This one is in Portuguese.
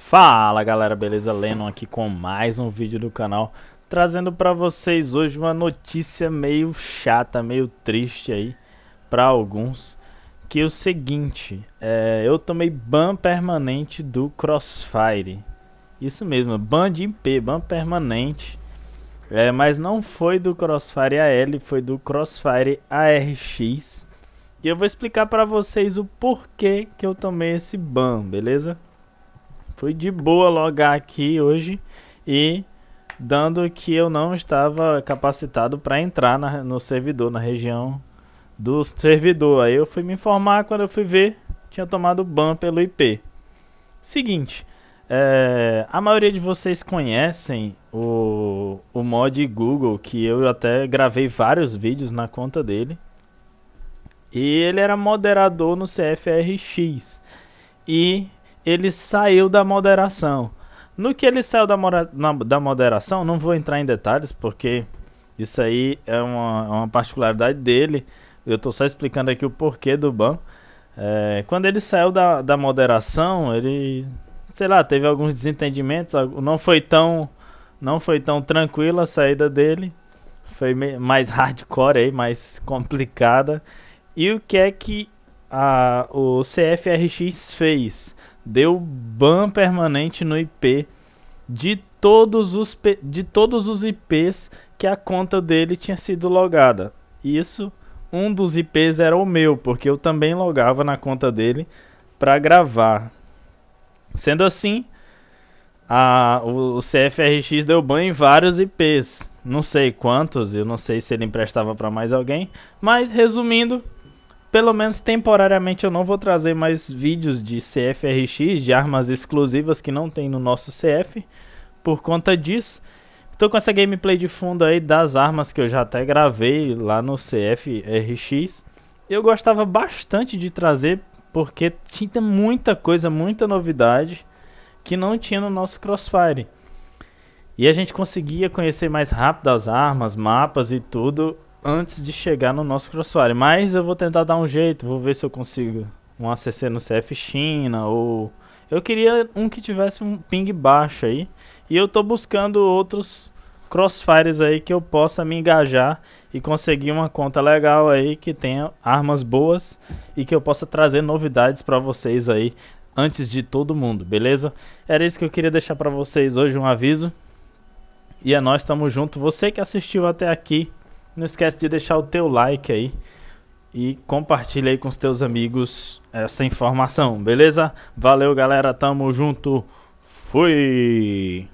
Fala galera, beleza? Lennon aqui com mais um vídeo do canal Trazendo para vocês hoje uma notícia meio chata, meio triste aí para alguns Que é o seguinte, é, eu tomei ban permanente do Crossfire Isso mesmo, ban de IP, ban permanente é, mas não foi do Crossfire AL, foi do Crossfire ARX. E eu vou explicar para vocês o porquê que eu tomei esse ban, beleza? Fui de boa logar aqui hoje e dando que eu não estava capacitado para entrar na, no servidor, na região do servidor. Aí eu fui me informar, quando eu fui ver, tinha tomado ban pelo IP. Seguinte, é, a maioria de vocês conhecem o o, mod Google, que eu até gravei vários vídeos na conta dele. E ele era moderador no CFRX. E ele saiu da moderação. No que ele saiu da, na, da moderação, não vou entrar em detalhes, porque isso aí é uma, é uma particularidade dele. Eu estou só explicando aqui o porquê do ban. É, quando ele saiu da, da moderação, ele, sei lá, teve alguns desentendimentos, não foi tão não foi tão tranquila a saída dele. Foi mais hardcore aí, mais complicada. E o que é que a, o CFRX fez? Deu ban permanente no IP de todos os, de todos os IPs que a conta dele tinha sido logada. Isso, um dos IPs era o meu, porque eu também logava na conta dele para gravar. Sendo assim, a, o, o CFRX deu banho em vários IPs. Não sei quantos, eu não sei se ele emprestava para mais alguém. Mas resumindo, pelo menos temporariamente eu não vou trazer mais vídeos de CFRX, de armas exclusivas que não tem no nosso CF. Por conta disso, estou com essa gameplay de fundo aí das armas que eu já até gravei lá no CFRX. Eu gostava bastante de trazer porque tinha muita coisa, muita novidade que não tinha no nosso Crossfire. E a gente conseguia conhecer mais rápido as armas, mapas e tudo antes de chegar no nosso Crossfire. Mas eu vou tentar dar um jeito, vou ver se eu consigo um ACC no CF China ou eu queria um que tivesse um ping baixo aí. E eu tô buscando outros crossfires aí que eu possa me engajar e conseguir uma conta legal aí que tenha armas boas e que eu possa trazer novidades para vocês aí antes de todo mundo, beleza? Era isso que eu queria deixar para vocês hoje, um aviso. E é nós, tamo junto. Você que assistiu até aqui, não esquece de deixar o teu like aí e compartilha aí com os teus amigos essa informação, beleza? Valeu, galera, tamo junto. Fui.